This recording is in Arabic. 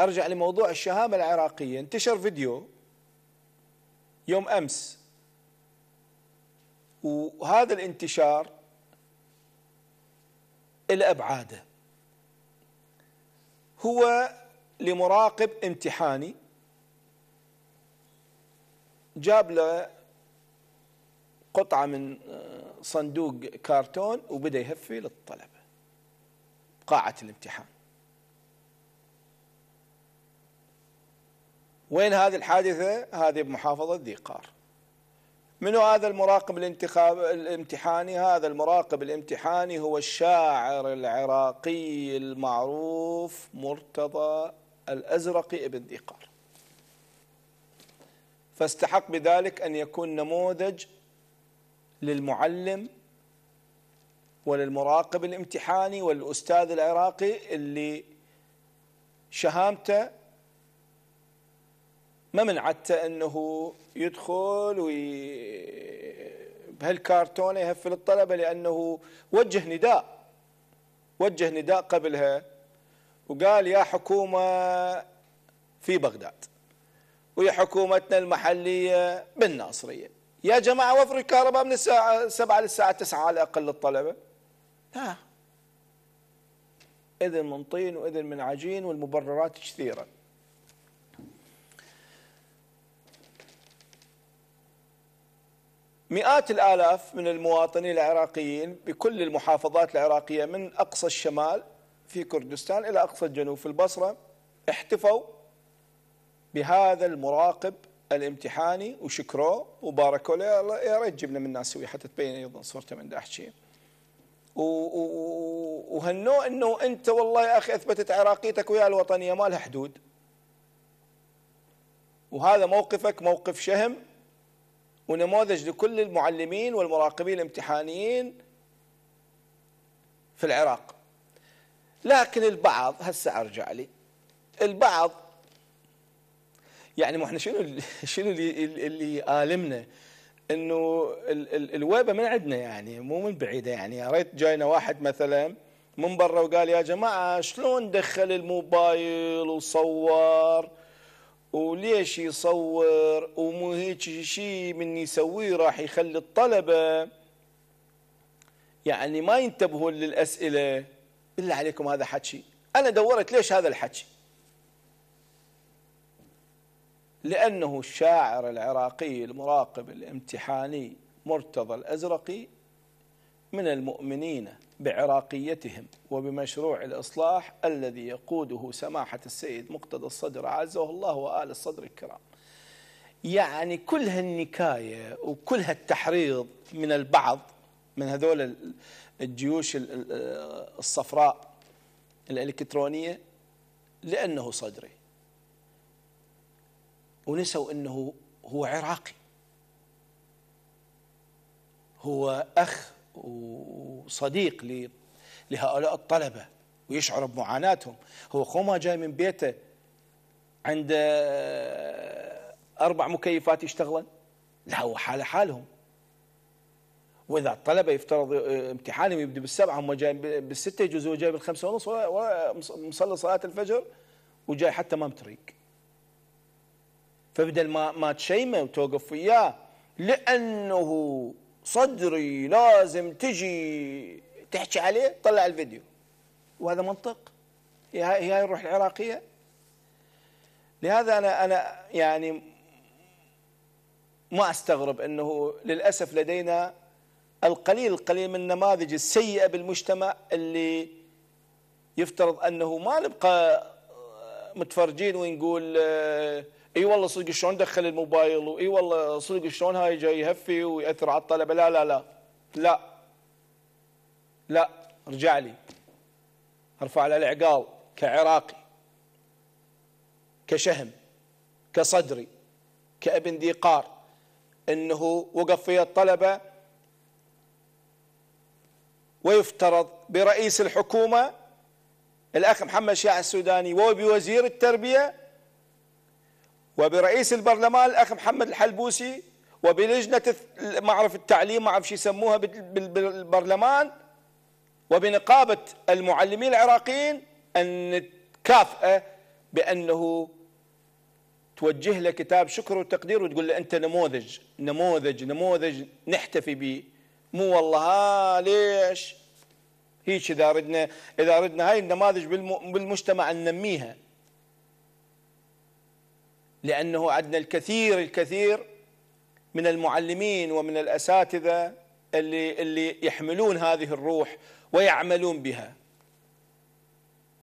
أرجع لموضوع الشهامة العراقية انتشر فيديو يوم أمس وهذا الانتشار إلى أبعاده هو لمراقب امتحاني جاب له قطعة من صندوق كرتون وبدأ يهفي للطلبة قاعة الامتحان وين هذه الحادثة هذه بمحافظة ذيقار من هذا المراقب الانتخاب الامتحاني هذا المراقب الامتحاني هو الشاعر العراقي المعروف مرتضى الأزرقي ابن ذيقار فاستحق بذلك أن يكون نموذج للمعلم وللمراقب الامتحاني والأستاذ العراقي اللي شهامته ما منعته انه يدخل وي بهالكرتونه يهفل الطلبه لانه وجه نداء وجه نداء قبلها وقال يا حكومه في بغداد ويا حكومتنا المحليه بالناصريه يا جماعه وفروا الكهرباء من الساعه 7 للساعه 9 على الاقل للطلبه لا اذن من طين واذن من عجين والمبررات كثيره مئات الآلاف من المواطنين العراقيين بكل المحافظات العراقية من أقصى الشمال في كردستان إلى أقصى الجنوب في البصرة احتفوا بهذا المراقب الامتحاني وشكروه وباركوا له يا ريت جبنا من ناس حتى تبين ايضا صورته من احكي وهنوه انه انت والله يا اخي اثبتت عراقيتك ويا الوطنيه ما لها حدود وهذا موقفك موقف شهم ونموذج لكل المعلمين والمراقبين الامتحانيين في العراق لكن البعض هسه ارجع لي البعض يعني ما احنا شنو شنو اللي اللي المنا انه الويبه من عندنا يعني مو من بعيده يعني يا ريت جاينا واحد مثلا من برا وقال يا جماعه شلون دخل الموبايل وصور وليش يصور ومو هيك شيء من يسويه راح يخلي الطلبة يعني ما ينتبهون للأسئلة بالله عليكم هذا حكي أنا دورت ليش هذا الحكي لأنه الشاعر العراقي المراقب الامتحاني مرتضى الأزرقي من المؤمنين بعراقيتهم وبمشروع الإصلاح الذي يقوده سماحة السيد مقتدى الصدر عزه الله وآل الصدر الكرام يعني كل هالنكاية وكل هالتحريض من البعض من هذول الجيوش الصفراء الإلكترونية لأنه صدري ونسوا أنه هو عراقي هو أخ وصديق لهؤلاء الطلبة ويشعر بمعاناتهم هو خوما جاي من بيته عند آه، أربع مكيفات يشتغلن لا هو حال حالهم واذا الطلبه يفترض آه، امتحانهم يبدا بالسبعه هم جايين بالسته يجوز هو جاي بالخمسه ونص مصلي صلاه الفجر وجاي حتى ما متريق فبدل ما ما تشيمه وتوقف وياه لانه صدري لازم تجي تحكي عليه طلع الفيديو وهذا منطق هي هاي الروح العراقيه لهذا انا انا يعني ما استغرب انه للاسف لدينا القليل القليل من النماذج السيئه بالمجتمع اللي يفترض انه ما نبقى متفرجين ونقول آه، اي والله صدق شلون دخل الموبايل واي والله صدق شلون هاي جاي يهفي وياثر على الطلبه لا لا لا لا لا ارجع لي ارفع له العقال كعراقي كشهم كصدري كابن ذي قار انه وقف في الطلبه ويفترض برئيس الحكومه الأخ محمد شاع السوداني وبوزير التربية وبرئيس البرلمان الأخ محمد الحلبوسي وبلجنة ما أعرف التعليم ما أعرف شو يسموها بالبرلمان وبنقابة المعلمين العراقيين أن تكافئه بأنه توجه له كتاب شكر وتقدير وتقول له أنت نموذج نموذج نموذج نحتفي به مو والله ها ليش هيك اذا ردنا اذا ردنا هاي النماذج بالمجتمع ننميها لانه عندنا الكثير الكثير من المعلمين ومن الاساتذه اللي اللي يحملون هذه الروح ويعملون بها